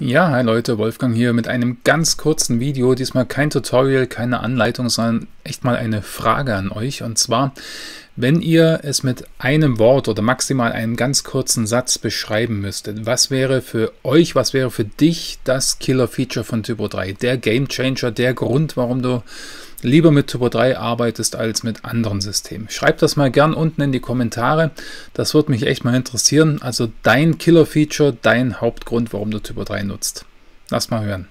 Ja, hi Leute, Wolfgang hier mit einem ganz kurzen Video. Diesmal kein Tutorial, keine Anleitung, sondern echt mal eine Frage an euch. Und zwar, wenn ihr es mit einem Wort oder maximal einem ganz kurzen Satz beschreiben müsstet, was wäre für euch, was wäre für dich das Killer-Feature von Typo 3? Der Game Changer, der Grund, warum du lieber mit Typo 3 arbeitest als mit anderen Systemen. Schreibt das mal gern unten in die Kommentare. Das würde mich echt mal interessieren. Also dein Killer-Feature, dein Hauptgrund, warum du Typo 3 nutzt. Lass mal hören.